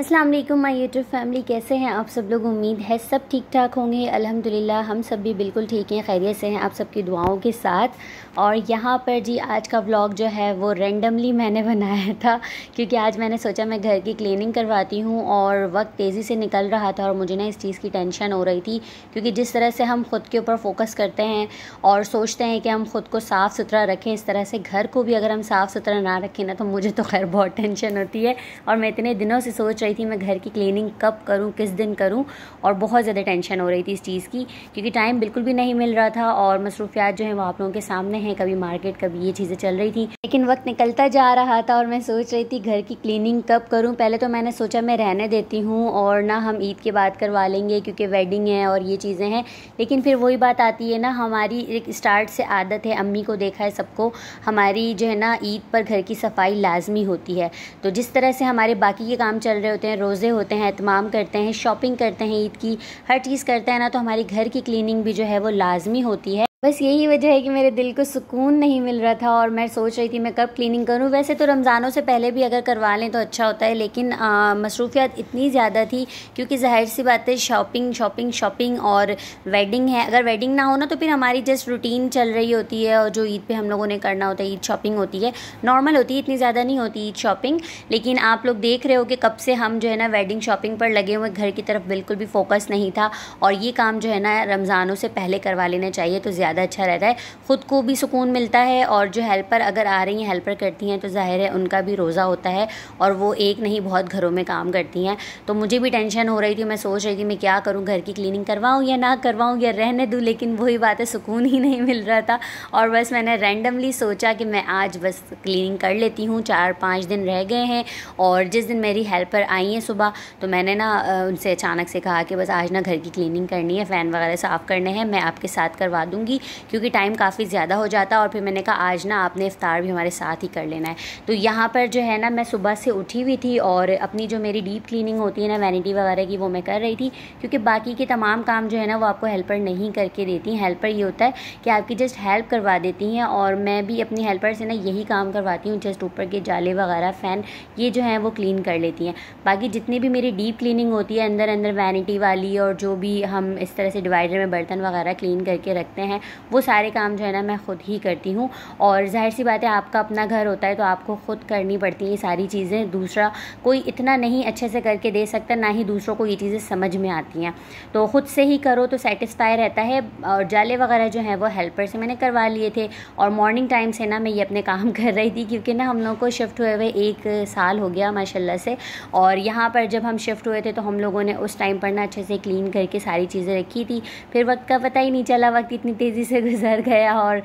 अस्सलाम वालेकुम my YouTube family कैसे हैं आप सब लोग उम्मीद है सब ठीक ठाक होंगे अल्हम्दुलिल्लाह हम सब भी बिल्कुल ठीक हैं खैरियत से हैं आप सबकी दुआओं के साथ और यहाँ पर जी आज का व्लॉग जो है वो रेंडमली मैंने बनाया था क्योंकि आज मैंने सोचा मैं घर की क्लीनिंग करवाती हूँ और वक्त तेज़ी से निकल रहा था और मुझे ना इस चीज़ की टेंशन हो रही थी क्योंकि जिस तरह से हम ख़ुद के ऊपर फोकस करते हैं और सोचते हैं कि हम ख़ुद को साफ़ सुथरा रखें इस तरह से घर को भी अगर हम साफ़ सुथरा ना रखें ना तो मुझे तो खैर बहुत टेंशन होती है और मैं इतने दिनों से सोच रही थी मैं घर की क्लीनिंग कब करूँ किस दिन करूँ और बहुत ज़्यादा टेंशन हो रही थी इस चीज़ की क्योंकि टाइम बिल्कुल भी नहीं मिल रहा था और मसरूफियात जो है वो आप लोगों के सामने हैं कभी मार्केट कभी ये चीज़ें चल रही थी लेकिन वक्त निकलता जा रहा था और मैं सोच रही थी घर की क्लीनिंग कब करूँ पहले तो मैंने सोचा मैं रहने देती हूँ और ना हम ईद के बाद करवा लेंगे क्योंकि वेडिंग है और ये चीज़ें हैं लेकिन फिर वही बात आती है ना हमारी एक स्टार्ट से आदत है अम्मी को देखा है सबको हमारी जो है ना ईद पर घर की सफाई लाजमी होती है तो जिस तरह से हमारे बाकी के काम चल रहे होते हैं रोज़े होते हैं अहतमाम करते हैं शॉपिंग करते हैं ईद की हर चीज़ करते हैं ना तो हमारी घर की क्लीनिंग भी जो है वो लाजमी होती है बस यही वजह है कि मेरे दिल को सुकून नहीं मिल रहा था और मैं सोच रही थी मैं कब क्लीनिंग करूं वैसे तो रमज़ानों से पहले भी अगर करवा लें तो अच्छा होता है लेकिन मसरूफियात इतनी ज़्यादा थी क्योंकि जाहिर सी बात है शॉपिंग शॉपिंग शॉपिंग और वेडिंग है अगर वेडिंग ना हो ना तो फिर हमारी जस्ट रूटीन चल रही होती है और जो ईद पर हम लोगों ने करना होता है ईद शॉपिंग होती है नॉर्मल होती है इतनी ज़्यादा नहीं होती ईद शॉपिंग लेकिन आप लोग देख रहे हो कि कब से हम जो है ना वेडिंग शॉपिंग पर लगे हुए घर की तरफ बिल्कुल भी फोकस नहीं था और ये काम जो है ना रमज़ानों से पहले करवा लेना चाहिए तो ज़्यादा ज़्यादा अच्छा रहता है ख़ुद को भी सुकून मिलता है और जो हेल्पर अगर आ रही हैं हेल्पर करती हैं तो ज़ाहिर है उनका भी रोज़ा होता है और वो एक नहीं बहुत घरों में काम करती हैं तो मुझे भी टेंशन हो रही थी मैं सोच रही थी मैं क्या करूँ घर की क्लिनिंग करवाऊँ या ना करवाऊँ या रहने दूँ लेकिन वही बात है सुकून ही नहीं मिल रहा था और बस मैंने रैंडमली सोचा कि मैं आज बस क्लिनिंग कर लेती हूँ चार पाँच दिन रह गए हैं और जिस दिन मेरी हेल्पर आई हैं सुबह तो मैंने ना उनसे अचानक से कहा कि बस आज ना घर की क्लीनिंग करनी है फ़ैन वगैरह साफ़ करने हैं मैं आपके साथ करवा दूँगी क्योंकि टाइम काफ़ी ज़्यादा हो जाता और फिर मैंने कहा आज ना आपने इफ़ार भी हमारे साथ ही कर लेना है तो यहाँ पर जो है ना मैं सुबह से उठी हुई थी और अपनी जो मेरी डीप क्लीनिंग होती है ना वैनिटी वगैरह की वो मैं कर रही थी क्योंकि बाकी के तमाम काम जो है ना वो आपको हेल्पर नहीं करके देती हेल्पर ये होता है कि आपकी जस्ट हेल्प करवा देती हैं और मैं भी अपनी हेल्पर से ना यही काम करवाती हूँ जस्ट ऊपर के जाले वगैरह फ़ैन ये जो है वो क्लीन कर लेती हैं बाकी जितनी भी मेरी डीप क्लीनिंग होती है अंदर अंदर वैनिटी वाली और जो भी हम इस तरह से डिवाइडर में बर्तन वगैरह क्लीन करके रखते हैं वो सारे काम जो है ना मैं खुद ही करती हूँ और जाहिर सी बात है आपका अपना घर होता है तो आपको खुद करनी पड़ती हैं ये सारी चीज़ें दूसरा कोई इतना नहीं अच्छे से करके दे सकता ना ही दूसरों को ये चीज़ें समझ में आती हैं तो ख़ुद से ही करो तो सेटिस्फाई रहता है और जाले वगैरह जो हैं वो हेल्पर से मैंने करवा लिए थे और मॉर्निंग टाइम से ना मैं ये अपने काम कर रही थी क्योंकि ना हम लोग को शिफ्ट हुए हुए एक साल हो गया माशाल्लाह से और यहाँ पर जब हम शिफ्ट हुए थे तो हम लोगों ने उस टाइम पर ना अच्छे से क्लीन करके सारी चीज़ें रखी थी फिर वक्त का पता ही नहीं चला वक्त इतनी तेज़ तेज़ी से गुजर गया और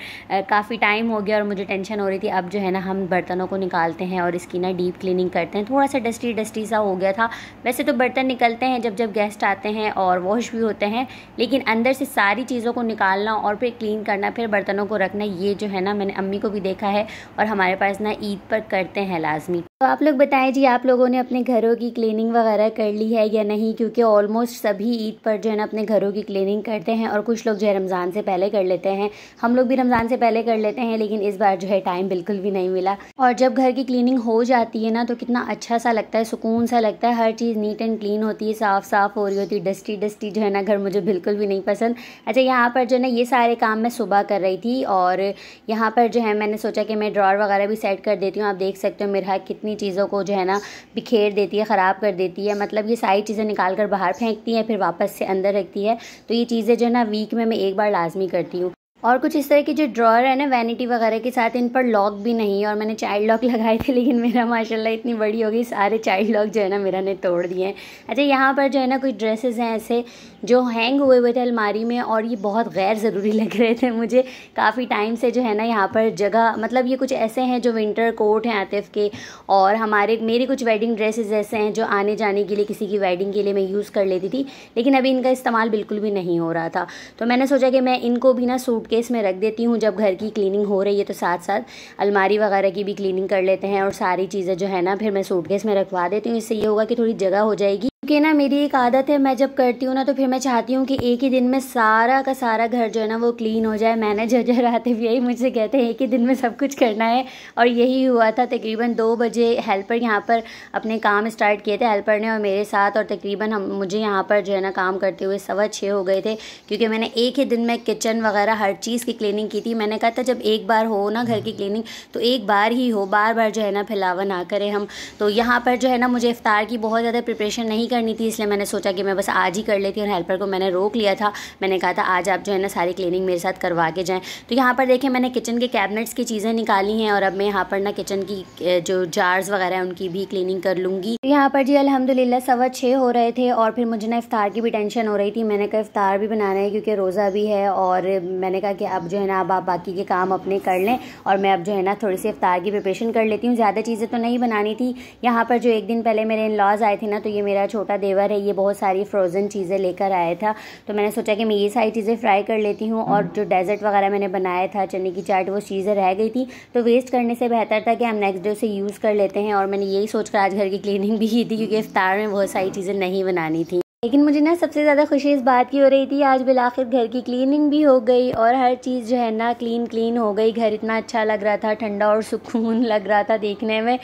काफ़ी टाइम हो गया और मुझे टेंशन हो रही थी अब जो है ना हम बर्तनों को निकालते हैं और इसकी ना डीप क्लीनिंग करते हैं थोड़ा सा डस्टी डस्टी सा हो गया था वैसे तो बर्तन निकलते हैं जब जब गेस्ट आते हैं और वॉश भी होते हैं लेकिन अंदर से सारी चीज़ों को निकालना और फिर क्लीन करना फिर बर्तनों को रखना ये जो है ना मैंने अम्मी को भी देखा है और हमारे पास ना ईद पर करते हैं लाजमी तो आप लोग बताएं जी आप लोगों ने अपने घरों की क्लीनिंग वगैरह कर ली है या नहीं क्योंकि ऑलमोस्ट सभी ईद पर जो है ना अपने घरों की क्लीनिंग करते हैं और कुछ लोग जो है रमज़ान से पहले कर लेते हैं हम लोग भी रमज़ान से पहले कर लेते हैं लेकिन इस बार जो है टाइम बिल्कुल भी नहीं मिला और जब घर की क्लीनिंग हो जाती है ना तो कितना अच्छा सा लगता है सुकून सा लगता है हर चीज़ नीट एंड क्लीन होती है साफ़ साफ़ हो रही होती है डस्टी डस्टी जो है ना घर मुझे बिल्कुल भी नहीं पसंद अच्छा यहाँ पर जो है ना ये सारे काम मैं सुबह कर रही थी और यहाँ पर जो है मैंने सोचा कि मैं ड्रॉर वगैरह भी सेट कर देती हूँ आप देख सकते हो मेरा कितनी अपनी चीज़ों को जो है ना बिखेर देती है ख़राब कर देती है मतलब ये सारी चीज़ें निकाल कर बाहर फेंकती हैं फिर वापस से अंदर रखती है तो ये चीज़ें जो है ना वीक में मैं एक बार लाजमी करती हूँ और कुछ इस तरह के जो ड्रॉयर है ना वैनिटी वगैरह के साथ इन पर लॉक भी नहीं है और मैंने चाइल्ड लॉक लगाए थे लेकिन मेरा माशाल्लाह इतनी बड़ी हो गई सारे चाइल्ड लॉक जो है ना मेरा ने तोड़ दिए हैं अच्छा यहाँ पर जो है ना कुछ ड्रेसेस हैं ऐसे जो हैंग हुए हुए थे अलमारी में और ये बहुत गैर ज़रूरी लग रहे थे मुझे काफ़ी टाइम से जो है ना यहाँ पर जगह मतलब ये कुछ ऐसे हैं जो विंटर कोट हैं आतिफ के और हमारे मेरे कुछ वेडिंग ड्रेसेज ऐसे हैं जो आने जाने के लिए किसी की वेडिंग के लिए मैं यूज़ कर लेती थी लेकिन अभी इनका इस्तेमाल बिल्कुल भी नहीं हो रहा था तो मैंने सोचा कि मैं इनको भी ना सूट सूटकेस में रख देती हूँ जब घर की क्लीनिंग हो रही है तो साथ साथ अलमारी वगैरह की भी क्लीनिंग कर लेते हैं और सारी चीज़ें जो है ना फिर मैं सूटकेस में रखवा देती हूँ इससे ये होगा कि थोड़ी जगह हो जाएगी कि ना मेरी एक आदत है मैं जब करती हूँ ना तो फिर मैं चाहती हूँ कि एक ही दिन में सारा का सारा घर जो है ना वो क्लीन हो जाए मैनेजर जो रहते भी यही मुझसे कहते हैं एक ही दिन में सब कुछ करना है और यही हुआ था तकरीबन दो बजे हेल्पर यहाँ पर अपने काम स्टार्ट किए थे हेल्पर ने और मेरे साथ और तकरीबन हम मुझे यहाँ पर जो है ना काम करते हुए सवा छः हो गए थे क्योंकि मैंने एक ही दिन में किचन वगैरह हर चीज़ की क्लिनिंग की थी मैंने कहा था जब एक बार हो ना घर की क्लिनिंग तो एक बार ही हो बार बार जो है ना फैलावा ना करें हम तो यहाँ पर जो है ना मुझे इफ़ार की बहुत ज़्यादा प्रिपरेशन नहीं कर करनी थी इसलिए मैंने सोचा कि मैं बस आज ही कर लेती हूँ और हेल्पर को मैंने रोक लिया था मैंने कहा था आज आप जो है ना सारी क्लीनिंग मेरे साथ करवा के जाएँ तो यहाँ पर देखें मैंने किचन के कैबिनेट्स की चीज़ें निकाली हैं और अब मैं यहाँ पर ना किचन की जो जार्स वगैरह हैं उनकी भी क्लीनिंग कर लूँगी तो यहाँ पर जी अलहमदिल्ला सवा छः हो रहे थे और फिर मुझे ना इफ़ार की भी टेंशन हो रही थी मैंने कहा इफ़ार भी बनाना है क्योंकि रोज़ा भी है और मैंने कहा कि अब जो है ना अब आप बाकी के काम अपने कर लें और मैं अब जो है ना थोड़ी सी इफ़ार की प्रिपरेशन कर लेती हूँ ज़्यादा चीज़ें तो नहीं बनानी थी यहाँ पर जो एक दिन पहले मेरे इन लॉज आए थे ना तो ये मेरा छोटा छोटा देवर है ये बहुत सारी फ्रोज़न चीज़ें लेकर आया था तो मैंने सोचा कि मैं ये सारी चीज़ें फ्राई कर लेती हूँ और जो डेजर्ट वगैरह मैंने बनाया था चने की चाट वो चीज़ें रह गई थी तो वेस्ट करने से बेहतर था कि हम नेक्स्ट डे उसे यूज़ कर लेते हैं और मैंने यही सोचकर आज घर की क्लीनिंग भी की थी क्योंकि इफ्तार में बहुत सारी चीज़ें नहीं बनानी थी लेकिन मुझे ना सबसे ज़्यादा खुशी इस बात की हो रही थी आज बिलाखिर घर की क्लीनिंग भी हो गई और हर चीज़ जो है ना क्लीन क्लीन हो गई घर इतना अच्छा लग रहा था ठंडा और सुकून लग रहा था देखने में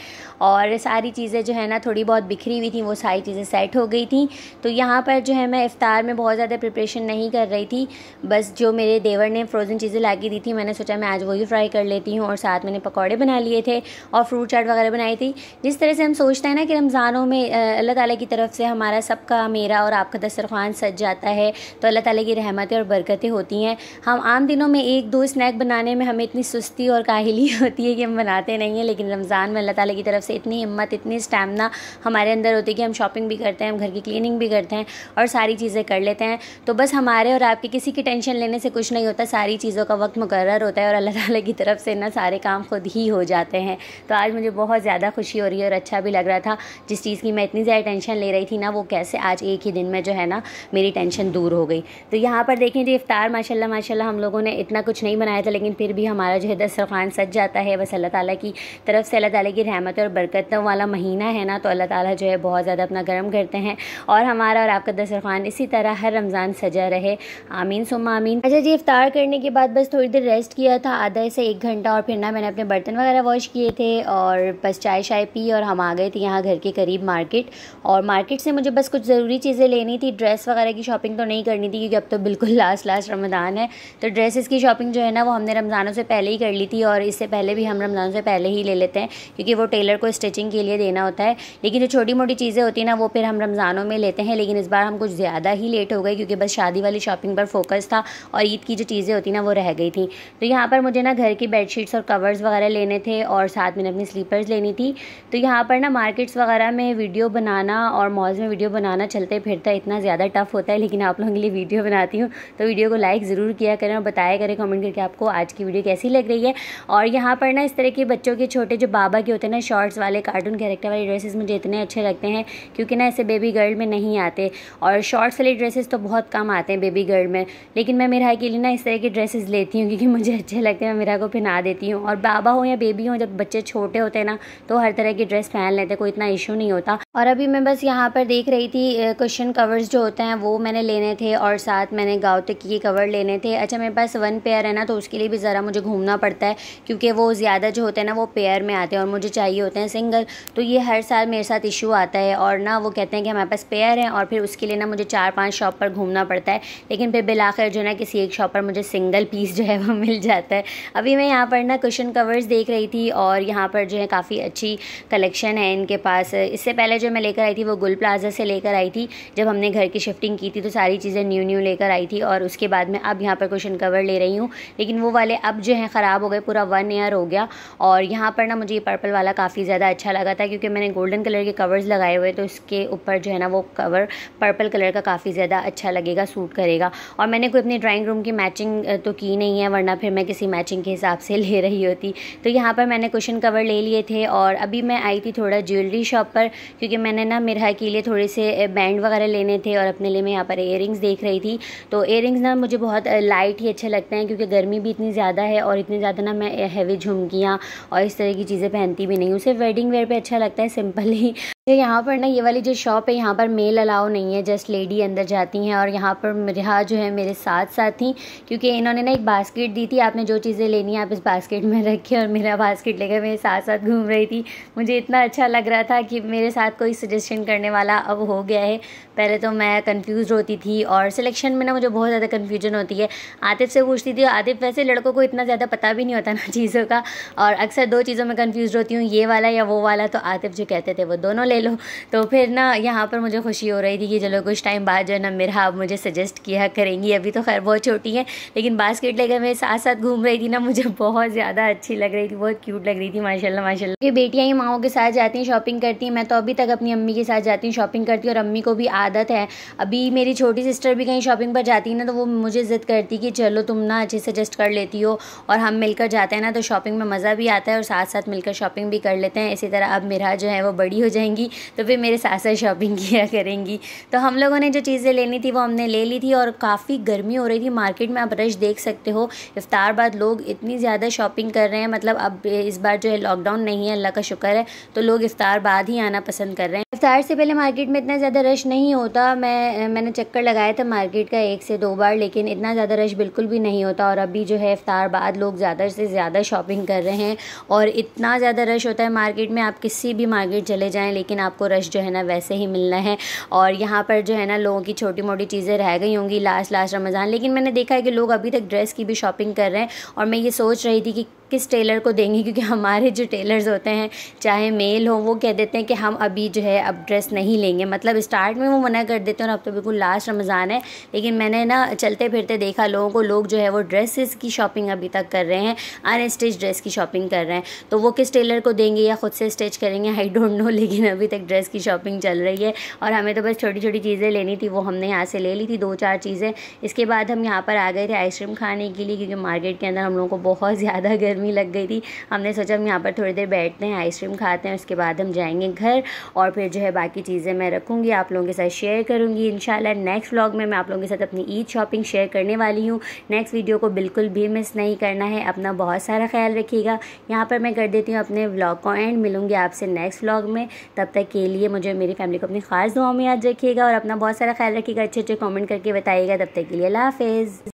और सारी चीज़ें जो है ना थोड़ी बहुत बिखरी हुई थी वो सारी चीज़ें सेट हो गई थी तो यहाँ पर जो है मैं इफ़ार में बहुत ज़्यादा प्रिपरेशन नहीं कर रही थी बस जो मेरे देवर ने फ्रोज़न चीज़ें ला के दी थी मैंने सोचा मैं आज वही फ्राई कर लेती हूँ और साथ मैंने पकौड़े बना लिए थे और फ्रूट चाट वगैरह बनाई थी जिस तरह से हम सोचते हैं ना कि रमज़ानों में अल्लाह ताली की तरफ से हमारा सबका मेरा और आपका दस्तरखान सज जाता है तो अल्लाह ताला की रहमतें और बरकतें होती हैं हम आम दिनों में एक दो स्नैक बनाने में हमें इतनी सुस्ती और काहली होती है कि हम बनाते नहीं हैं लेकिन रमज़ान में अल्लाह ताली की तरफ से इतनी हिम्मत इतनी स्टैमिना हमारे अंदर होती है कि हम शॉपिंग भी करते हैं हम घर की क्लिनिंग भी करते हैं और सारी चीज़ें कर लेते हैं तो बस हमारे और आपके किसी की टेंशन लेने से कुछ नहीं होता सारी चीज़ों का वक्त मुकर होता है और अल्लाह ताली की तरफ से ना सारे काम खुद ही हो जाते हैं तो आज मुझे बहुत ज़्यादा खुशी हो रही है और अच्छा भी लग रहा था जिस चीज़ की मैं इतनी ज़्यादा टेंशन ले रही थी ना वो कैसे आज एक ही दिन में जो है ना मेरी टेंशन दूर हो गई तो यहाँ पर देखें जी इफ़ार माशाल्लाह माशाल्लाह हम लोगों ने इतना कुछ नहीं बनाया था लेकिन फिर भी हमारा जो है दस्तरखान सज जाता है बस अल्लाह ताला की तरफ से अल्लाह ताला की रहमत और बरकत वाला महीना है ना तो अल्लाह ताला जो है बहुत ज़्यादा अपना गर्म करते हैं और हमारा और आपका दस्तरखान इसी तरह हर रमज़ान सजा रहे आमीन सुम आमीन अच्छा जी इफ़ार करने के बाद बस थोड़ी देर रेस्ट किया था आधा से एक घंटा और फिर ना मैंने अपने बर्तन वगैरह वॉश किए थे और बस चाय शाय पी और हम आ गए थे यहाँ घर के करीब मार्केट और मार्केट से मुझे बस कुछ ज़रूरी चीज़ें चीज़ें लेनी थी ड्रेस वगैरह की शॉपिंग तो नहीं करनी थी क्योंकि अब तो बिल्कुल लास्ट लास्ट रमज़ान है तो ड्रेसेस की शॉपिंग जो है ना वो हमने रमज़ानों से पहले ही कर ली थी और इससे पहले भी हम रमज़ानों से पहले ही ले लेते हैं क्योंकि वो टेलर को स्टिचिंग के लिए देना होता है लेकिन जो छोटी मोटी चीज़ें होती हैं ना वो फिर हम रमज़ानों में लेते हैं लेकिन इस बार हम कुछ ज़्यादा ही लेट हो गए क्योंकि बस शादी वाली शॉपिंग पर फोकस था और ईद की जो चीज़ें होती ना वो रह गई थी तो यहाँ पर मुझे ना घर की बेडशीट्स और कवर्स वगैरह लेने थे और साथ मैंने अपनी स्लीपर्स लेनी थी तो यहाँ पर ना मार्केट्स वगैरह में वीडियो बनाना और मॉल्स में वीडियो बनाना चलते फिर मेरे तो इतना ज़्यादा टफ होता है लेकिन आप लोगों के लिए वीडियो बनाती हूँ तो वीडियो को लाइक ज़रूर किया करें और बताया करें कमेंट करके आपको आज की वीडियो कैसी लग रही है और यहाँ पर ना इस तरह के बच्चों के छोटे जो बाबा के होते हैं ना शॉर्ट्स वाले कार्टून कैरेक्टर वाले ड्रेसेस मुझे इतने अच्छे लगते हैं क्योंकि ना ऐसे बेबी गर्ल में नहीं आते और शॉर्ट्स वाले ड्रेसेस तो बहुत कम आते हैं बेबी गर्ल में लेकिन मैं मेरा के लिए ना इस तरह के ड्रेसेस लेती हूँ क्योंकि मुझे अच्छे लगते हैं मेरा को पहना देती हूँ और बाबा हो या बेबी हो जब बच्चे छोटे होते हैं ना तो हर तरह के ड्रेस पहन लेते कोई इतना इशू नहीं होता और अभी मैं बस यहाँ पर देख रही थी क्वेश्चन कुशन कवर्स जो होते हैं वो मैंने लेने थे और साथ मैंने गाँव तक के कवर लेने थे अच्छा मेरे पास वन पेयर है ना तो उसके लिए भी ज़रा मुझे घूमना पड़ता है क्योंकि वो ज़्यादा जो होते हैं ना वो पेयर में आते हैं और मुझे चाहिए होते हैं सिंगल तो ये हर साल मेरे साथ इशू आता है और ना वो कहते हैं कि हमारे पास पेयर है और फिर उसके लिए ना मुझे चार पाँच शॉप पर घूमना पड़ता है लेकिन फिर बिल आखिर जो ना किसी एक शॉप पर मुझे सिंगल पीस जो है वो मिल जाता है अभी मैं यहाँ पर ना कुशन कवर्स देख रही थी और यहाँ पर जो है काफ़ी अच्छी कलेक्शन है इनके पास इससे पहले जो मैं लेकर आई थी वो गुल प्लाजा से लेकर आई थी जब हमने घर की शिफ्टिंग की थी तो सारी चीज़ें न्यू न्यू लेकर आई थी और उसके बाद मैं अब यहाँ पर क्वेश्चन कवर ले रही हूँ लेकिन वो वाले अब जो हैं ख़राब हो गए पूरा वन ईयर हो गया और यहाँ पर ना मुझे ये पर्पल वाला काफ़ी ज़्यादा अच्छा लगा था क्योंकि मैंने गोल्डन कलर के कवर्स लगाए हुए तो इसके ऊपर जो है ना वो कवर पर्पल कलर का काफ़ी ज़्यादा अच्छा लगेगा सूट करेगा और मैंने कोई अपने ड्राइंग रूम की मैचिंग तो की नहीं है वरना फिर मैं किसी मैचिंग के हिसाब से ले रही होती तो यहाँ पर मैंने क्वेश्चन कवर ले लिए थे और अभी मैं आई थी थोड़ा ज्वेलरी शॉप पर क्योंकि मैंने ना मेरा के लिए थोड़े से बैंड वगैरह वगैरह लेने थे और अपने लिए मैं यहाँ पर इयर देख रही थी तो इयर ना मुझे बहुत लाइट ही अच्छे लगते हैं क्योंकि गर्मी भी इतनी ज़्यादा है और इतनी ज़्यादा ना मैं हैवी झुमकियाँ और इस तरह की चीज़ें पहनती भी नहीं हूँ सिर्फ वेडिंग वेयर पर अच्छा लगता है सिंपल ही जो यहाँ पर ना ये वाली जो शॉप है यहाँ पर मेल अलाउ नहीं है जस्ट लेडी अंदर जाती हैं और यहाँ पर रिहा जो है मेरे साथ साथ थी क्योंकि इन्होंने ना एक बास्केट दी थी आपने जो चीज़ें लेनी है आप इस बास्केट में रखी और मेरा बास्केट लेकर मेरे साथ साथ घूम रही थी मुझे इतना अच्छा लग रहा था कि मेरे साथ कोई सजेशन करने वाला अब हो गया है पहले तो मैं कन्फ्यूज़ होती थी और सिलेक्शन में ना मुझे बहुत ज़्यादा कन्फ्यूजन होती है आतिफ से पूछती थी आतिफ वैसे लड़कों को इतना ज़्यादा पता भी नहीं होता ना चीज़ों का और अक्सर दो चीज़ों में कन्फ्यूज़ होती हूँ ये वाला या वो वाला तो आतिफ जो कहते थे वो दोनों ले लो तो फिर ना यहाँ पर मुझे खुशी हो रही थी कि चलो कुछ टाइम बाद जो है ना मेरा आप मुझे सजेस्ट किया करेंगी अभी तो खैर बहुत छोटी है लेकिन बास्केट लेकर मेरे साथ साथ घूम रही थी ना मुझे बहुत ज़्यादा अच्छी लग रही थी बहुत क्यूट लग रही थी माशाला माशा ये बेटियाँ ही माओ के साथ जाती हैं शॉपिंग करती हैं मैं तो अभी तक अपनी अम्मी के साथ जाती हूँ शॉपिंग करती हूँ और अम्मी को भी आदत है अभी मेरी छोटी सिस्टर भी कहीं शॉपिंग पर जाती है ना तो वो मुझे ज़िद करती कि चलो तुम ना अच्छे से जस्ट कर लेती हो और हम मिलकर जाते हैं ना तो शॉपिंग में मज़ा भी आता है और साथ साथ मिलकर शॉपिंग भी कर लेते हैं इसी तरह अब मेरा जो है वो बड़ी हो जाएंगी होगी तो फिर मेरे साथ शॉपिंग किया करेंगी तो हम लोगों ने जो चीज़ें लेनी थी वो हमने ले ली थी और काफ़ी गर्मी हो रही थी मार्केट में आप रश देख सकते हो इफ्तार बाद लोग इतनी ज़्यादा शॉपिंग कर रहे हैं मतलब अब इस बार जो है लॉकडाउन नहीं है अल्लाह का शुक्र है तो लोग इफ्तार बाद ही आना पसंद कर रहे हैं इफ्तार से पहले मार्केट में इतना ज़्यादा रश नहीं होता मैं मैंने चक्कर लगाया था मार्केट का एक से दो बार लेकिन इतना ज़्यादा रश बिल्कुल भी नहीं होता और अभी जो है इफ्तार बाद लोग ज़्यादा से ज़्यादा शॉपिंग कर रहे हैं और इतना ज़्यादा रश होता है मार्केट में आप किसी भी मार्केट चले जाएँ लेकिन लेकिन आपको रश जो है ना वैसे ही मिलना है और यहाँ पर जो है ना लोगों की छोटी मोटी चीज़ें रह गई होंगी लास्ट लास्ट रमज़ान लेकिन मैंने देखा है कि लोग अभी तक ड्रेस की भी शॉपिंग कर रहे हैं और मैं ये सोच रही थी कि किस टेलर को देंगे क्योंकि हमारे जो टेलर्स होते हैं चाहे मेल हो वो कह देते हैं कि हम अभी जो है अब ड्रेस नहीं लेंगे मतलब स्टार्ट में वो मना कर देते हैं और अब तो बिल्कुल लास्ट रमज़ान है लेकिन मैंने ना चलते फिरते देखा लोगों को लोग जो है वो ड्रेसेस की शॉपिंग अभी तक कर रहे हैं अनस्टिच ड्रेस की शॉपिंग कर रहे हैं तो वो किस टेलर को देंगे या ख़ुद से स्टिच करेंगे आई डोंट नो लेकिन अभी तक ड्रेस की शॉपिंग चल रही है और हमें तो बस छोटी छोटी चीज़ें लेनी थी वो हमने यहाँ से ले ली थी दो चार चीज़ें इसके बाद हम यहाँ पर आ गए थे आइसक्रीम खाने के लिए क्योंकि मार्केट के अंदर हम लोगों को बहुत ज़्यादा गर्मी लग गई थी हमने सोचा हम यहाँ पर थोड़ी देर बैठते हैं आइसक्रीम खाते हैं उसके बाद हम जाएंगे घर और फिर जो है बाकी चीज़ें मैं रखूँगी आप लोगों के साथ शेयर करूँगी इन नेक्स्ट व्लॉग में मैं आप लोगों के साथ अपनी ईद शॉपिंग शेयर करने वाली हूँ नेक्स्ट वीडियो को बिल्कुल भी मिस नहीं करना है अपना बहुत सारा ख्याल रखिएगा यहाँ पर मैं कर देती हूँ अपने व्लॉग को एंड मिलूँगी आपसे नेक्स्ट व्लॉग में तब तक के लिए मुझे मेरी फैमिली को अपनी खास दुआ में याद रखिएगा और अपना बहुत सारा ख्याल रखिएगा अच्छे अच्छे कॉमेंट करके बताइएगा तब तक के लिए अल्लाह हाफिज़